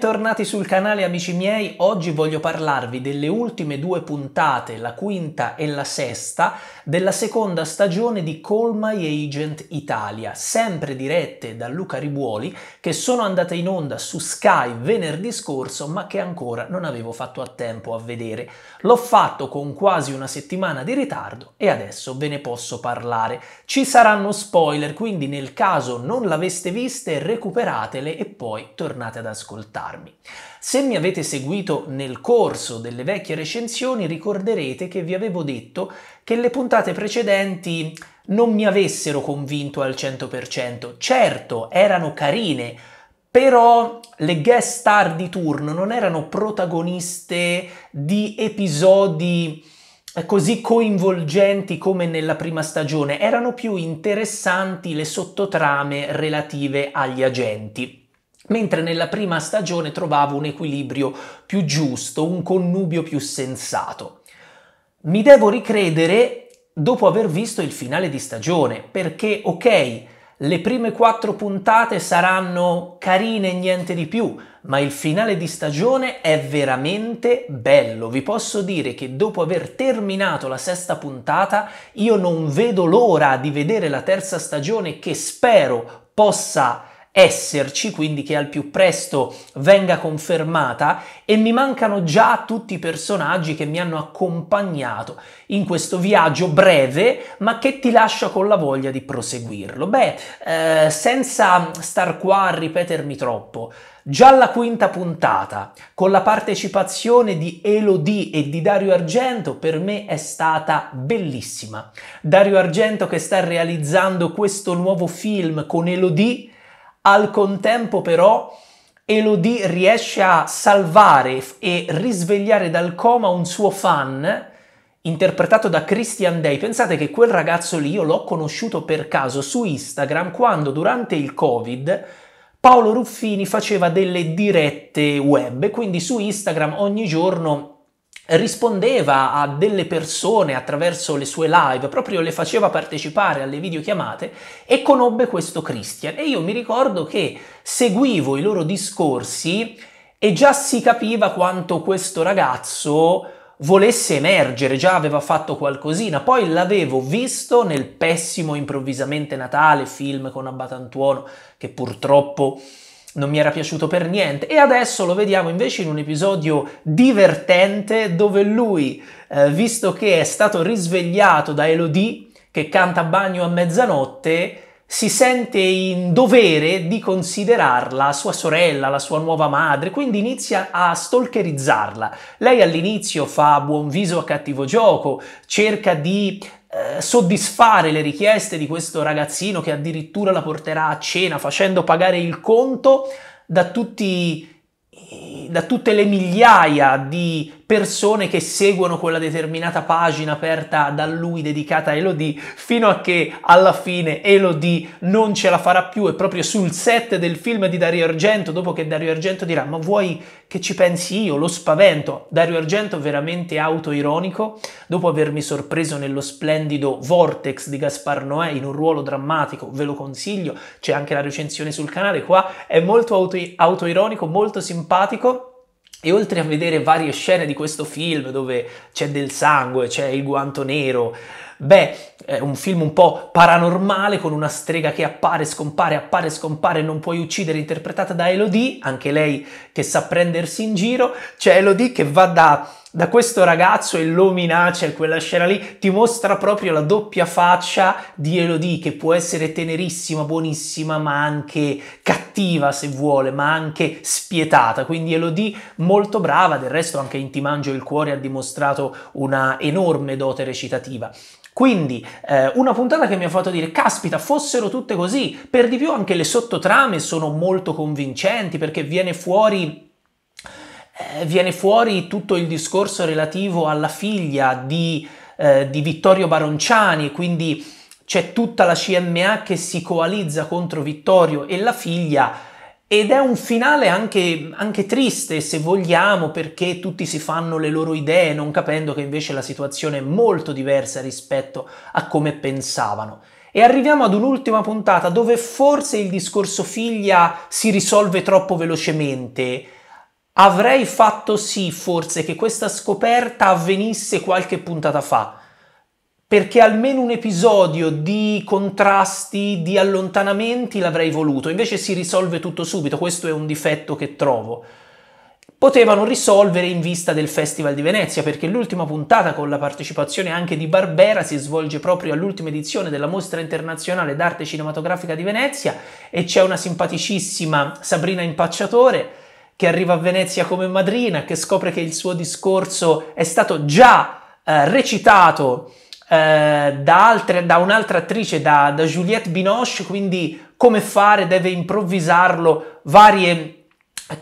Bentornati sul canale amici miei, oggi voglio parlarvi delle ultime due puntate, la quinta e la sesta, della seconda stagione di Call My Agent Italia, sempre dirette da Luca Ribuoli, che sono andate in onda su Sky venerdì scorso ma che ancora non avevo fatto a tempo a vedere. L'ho fatto con quasi una settimana di ritardo e adesso ve ne posso parlare. Ci saranno spoiler, quindi nel caso non l'aveste viste recuperatele e poi tornate ad ascoltare aiutarmi. Se mi avete seguito nel corso delle vecchie recensioni ricorderete che vi avevo detto che le puntate precedenti non mi avessero convinto al 100%. Certo, erano carine, però le guest star di turno non erano protagoniste di episodi eh, così coinvolgenti come nella prima stagione, erano più interessanti le sottotrame relative agli agenti mentre nella prima stagione trovavo un equilibrio più giusto, un connubio più sensato. Mi devo ricredere dopo aver visto il finale di stagione, perché ok, le prime quattro puntate saranno carine e niente di più, ma il finale di stagione è veramente bello. Vi posso dire che dopo aver terminato la sesta puntata, io non vedo l'ora di vedere la terza stagione che spero possa esserci, quindi che al più presto venga confermata e mi mancano già tutti i personaggi che mi hanno accompagnato in questo viaggio breve ma che ti lascia con la voglia di proseguirlo. Beh, eh, senza star qua a ripetermi troppo, Già la quinta puntata, con la partecipazione di Elodie e di Dario Argento, per me è stata bellissima. Dario Argento che sta realizzando questo nuovo film con Elodie al contempo però Elodie riesce a salvare e risvegliare dal coma un suo fan interpretato da Christian Day. Pensate che quel ragazzo lì io l'ho conosciuto per caso su Instagram quando durante il Covid Paolo Ruffini faceva delle dirette web, quindi su Instagram ogni giorno rispondeva a delle persone attraverso le sue live, proprio le faceva partecipare alle videochiamate e conobbe questo Christian. E io mi ricordo che seguivo i loro discorsi e già si capiva quanto questo ragazzo volesse emergere, già aveva fatto qualcosina, poi l'avevo visto nel pessimo improvvisamente Natale, film con Abbatantuono, che purtroppo non mi era piaciuto per niente e adesso lo vediamo invece in un episodio divertente dove lui, eh, visto che è stato risvegliato da Elodie che canta bagno a mezzanotte, si sente in dovere di considerarla sua sorella, la sua nuova madre, quindi inizia a stalkerizzarla. Lei all'inizio fa buon viso a cattivo gioco, cerca di eh, soddisfare le richieste di questo ragazzino che addirittura la porterà a cena facendo pagare il conto da tutti i da tutte le migliaia di persone che seguono quella determinata pagina aperta da lui dedicata a Elodie fino a che alla fine Elodie non ce la farà più e proprio sul set del film di Dario Argento dopo che Dario Argento dirà ma vuoi che ci pensi io lo spavento Dario Argento veramente autoironico dopo avermi sorpreso nello splendido Vortex di Gaspar Noè in un ruolo drammatico ve lo consiglio c'è anche la recensione sul canale qua è molto auto- autoironico molto simpatico e oltre a vedere varie scene di questo film dove c'è del sangue, c'è il guanto nero, beh, è un film un po' paranormale con una strega che appare, scompare, appare, scompare, non puoi uccidere, interpretata da Elodie, anche lei che sa prendersi in giro, c'è Elodie che va da da questo ragazzo e lo minaccia e quella scena lì ti mostra proprio la doppia faccia di Elodie che può essere tenerissima, buonissima, ma anche cattiva se vuole, ma anche spietata. Quindi Elodie molto brava, del resto anche in Ti mangio il cuore ha dimostrato una enorme dote recitativa. Quindi eh, una puntata che mi ha fatto dire, caspita, fossero tutte così, per di più anche le sottotrame sono molto convincenti perché viene fuori eh, viene fuori tutto il discorso relativo alla figlia di, eh, di Vittorio Baronciani, quindi c'è tutta la CMA che si coalizza contro Vittorio e la figlia ed è un finale anche, anche, triste, se vogliamo, perché tutti si fanno le loro idee, non capendo che invece la situazione è molto diversa rispetto a come pensavano. E arriviamo ad un'ultima puntata dove forse il discorso figlia si risolve troppo velocemente Avrei fatto sì forse che questa scoperta avvenisse qualche puntata fa, perché almeno un episodio di contrasti, di allontanamenti l'avrei voluto, invece si risolve tutto subito, questo è un difetto che trovo. Potevano risolvere in vista del Festival di Venezia, perché l'ultima puntata con la partecipazione anche di Barbera si svolge proprio all'ultima edizione della Mostra Internazionale d'Arte Cinematografica di Venezia e c'è una simpaticissima Sabrina Impacciatore che arriva a Venezia come madrina, che scopre che il suo discorso è stato già eh, recitato eh, da, altre, da, un'altra attrice, da, da, Juliette Binoche, quindi come fare, deve improvvisarlo, varie,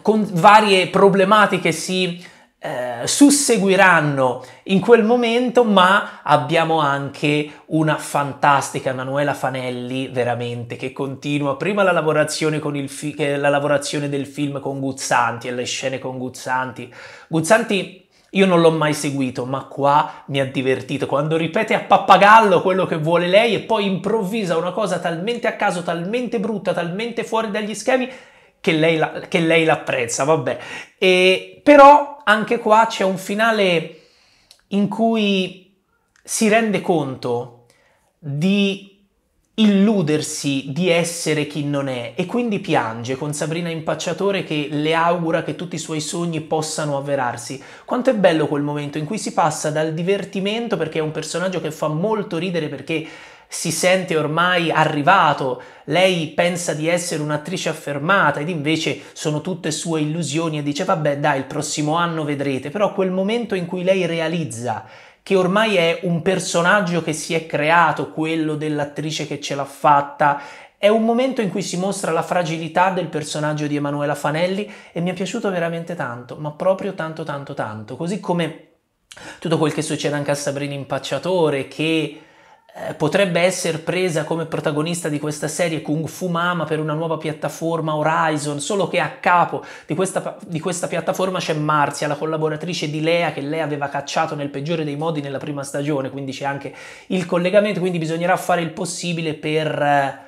con, varie problematiche si eh, susseguiranno in quel momento, ma abbiamo anche una fantastica Emanuela Fanelli, veramente, che continua prima la lavorazione, fi- la lavorazione del film con Guzzanti e le scene con Guzzanti. Guzzanti io non l'ho mai seguito, ma qua mi ha divertito. Quando ripete a pappagallo quello che vuole lei e poi improvvisa una cosa talmente a caso, talmente brutta, talmente fuori dagli schemi, che lei, la, che lei l'apprezza, vabbè. E, però anche qua c'è un finale in cui si rende conto di illudersi di essere chi non è e quindi piange con Sabrina Impacciatore che le augura che tutti i suoi sogni possano avverarsi. Quanto è bello quel momento in cui si passa dal divertimento perché è un personaggio che fa molto ridere perché si sente ormai arrivato, lei pensa di essere un'attrice affermata ed invece sono tutte sue illusioni e dice vabbè dai il prossimo anno vedrete, però quel momento in cui lei realizza che ormai è un personaggio che si è creato, quello dell'attrice che ce l'ha fatta. È un momento in cui si mostra la fragilità del personaggio di Emanuela Fanelli e mi è piaciuto veramente tanto, ma proprio tanto tanto tanto, così come tutto quel che succede anche a Sabrina Impacciatore che eh, potrebbe essere presa come protagonista di questa serie Kung Fu Mama per una nuova piattaforma Horizon, solo che a capo di questa, di questa, piattaforma c'è Marzia, la collaboratrice di Lea che lei aveva cacciato nel peggiore dei modi nella prima stagione, quindi c'è anche il collegamento, quindi bisognerà fare il possibile per eh,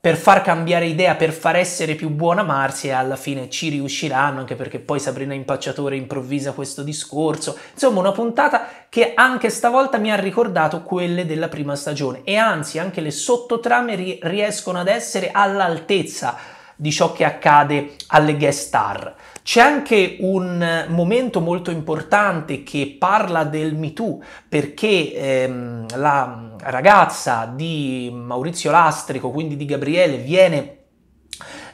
per far cambiare idea, per far essere più buona Marzia, e alla fine ci riusciranno, anche perché poi Sabrina Impacciatore improvvisa questo discorso. Insomma, una puntata che anche stavolta mi ha ricordato quelle della prima stagione e anzi anche le sottotrame riescono ad essere all'altezza di ciò che accade alle guest star. C'è anche un momento molto importante che parla del Me Too, perché ehm, la ragazza di Maurizio Lastrico, quindi di Gabriele, viene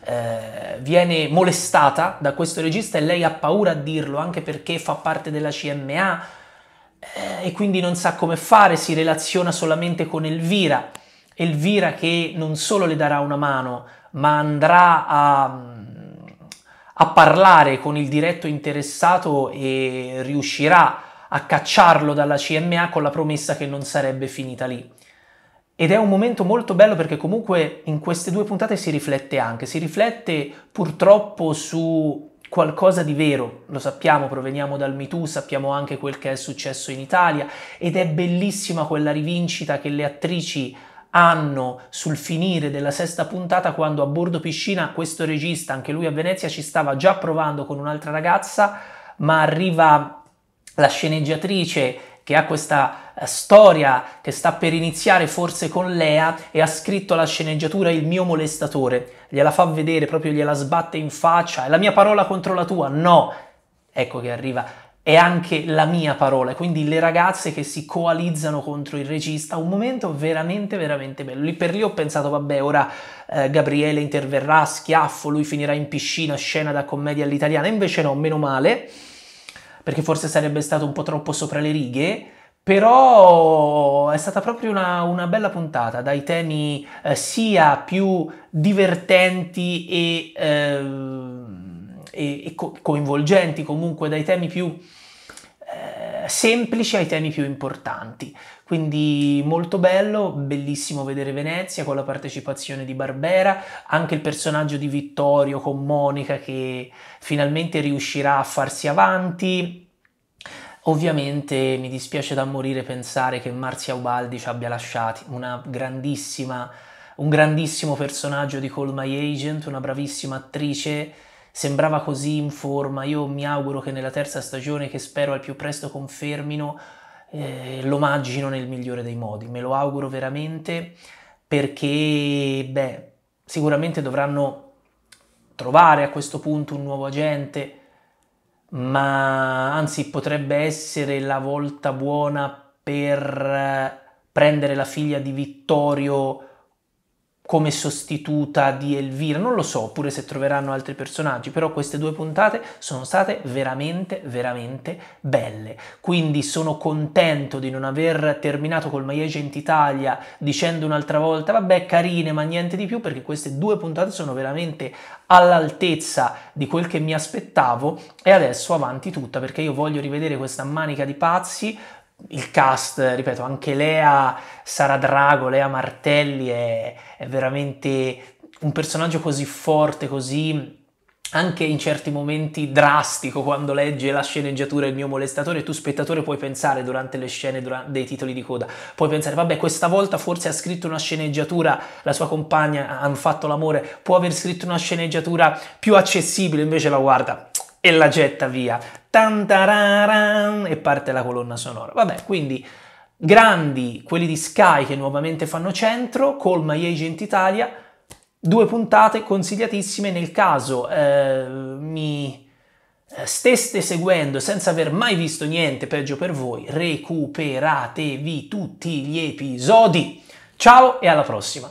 eh, viene molestata da questo regista e lei ha paura a dirlo anche perché fa parte della CMA eh, e quindi non sa come fare, si relaziona solamente con Elvira, Elvira che non solo le darà una mano ma andrà a a parlare con il diretto interessato e riuscirà a cacciarlo dalla CMA con la promessa che non sarebbe finita lì. Ed è un momento molto bello perché comunque in queste due puntate si riflette anche, si riflette purtroppo su qualcosa di vero, lo sappiamo, proveniamo dal MeToo, sappiamo anche quel che è successo in Italia ed è bellissima quella rivincita che le attrici hanno sul finire della sesta puntata quando a bordo piscina questo regista, anche lui a Venezia, ci stava già provando con un'altra ragazza, ma arriva la sceneggiatrice che ha questa eh, storia che sta per iniziare forse con Lea e ha scritto la sceneggiatura il mio molestatore, gliela fa vedere, proprio gliela sbatte in faccia, è la mia parola contro la tua, no, ecco che arriva è anche la mia parola, quindi le ragazze che si coalizzano contro il regista, un momento veramente veramente bello. Lì per lì ho pensato, vabbè, ora eh, Gabriele interverrà, schiaffo, lui finirà in piscina, scena da commedia all'italiana, invece no, meno male, perché forse sarebbe stato un po' troppo sopra le righe, però è stata proprio una, una bella puntata, dai temi eh, sia più divertenti e... Eh, e, e co- coinvolgenti comunque dai temi più eh, semplici ai temi più importanti. Quindi molto bello, bellissimo vedere Venezia con la partecipazione di Barbera, anche il personaggio di Vittorio con Monica che finalmente riuscirà a farsi avanti, Ovviamente mi dispiace da morire pensare che Marzia Ubaldi ci abbia lasciati, una grandissima, un grandissimo personaggio di Call My Agent, una bravissima attrice sembrava così in forma, io mi auguro che nella terza stagione, che spero al più presto confermino, eh, l'omaggino nel migliore dei modi, me lo auguro veramente perché, beh, sicuramente dovranno trovare a questo punto un nuovo agente, ma anzi potrebbe essere la volta buona per eh, prendere la figlia di Vittorio come sostituta di Elvira, non lo so, pure se troveranno altri personaggi, però queste due puntate sono state veramente, veramente belle. Quindi sono contento di non aver terminato col My Agent Italia dicendo un'altra volta, vabbè, carine, ma niente di più, perché queste due puntate sono veramente all'altezza di quel che mi aspettavo e adesso avanti tutta, perché io voglio rivedere questa manica di pazzi, il cast, ripeto, anche Lea Sara Drago, Lea Martelli è, è veramente un personaggio così forte, così anche in certi momenti drastico quando legge la sceneggiatura Il mio molestatore, tu spettatore puoi pensare durante le scene durante, dei titoli di coda, puoi pensare vabbè questa volta forse ha scritto una sceneggiatura, la sua compagna hanno fatto l'amore, può aver scritto una sceneggiatura più accessibile, invece la guarda, e la getta via. Tantararan, e parte la colonna sonora. Vabbè, quindi grandi quelli di Sky che nuovamente fanno centro, col My Agent Italia, due puntate consigliatissime nel caso eh, mi eh, steste seguendo senza aver mai visto niente, peggio per voi, recuperatevi tutti gli episodi. Ciao e alla prossima!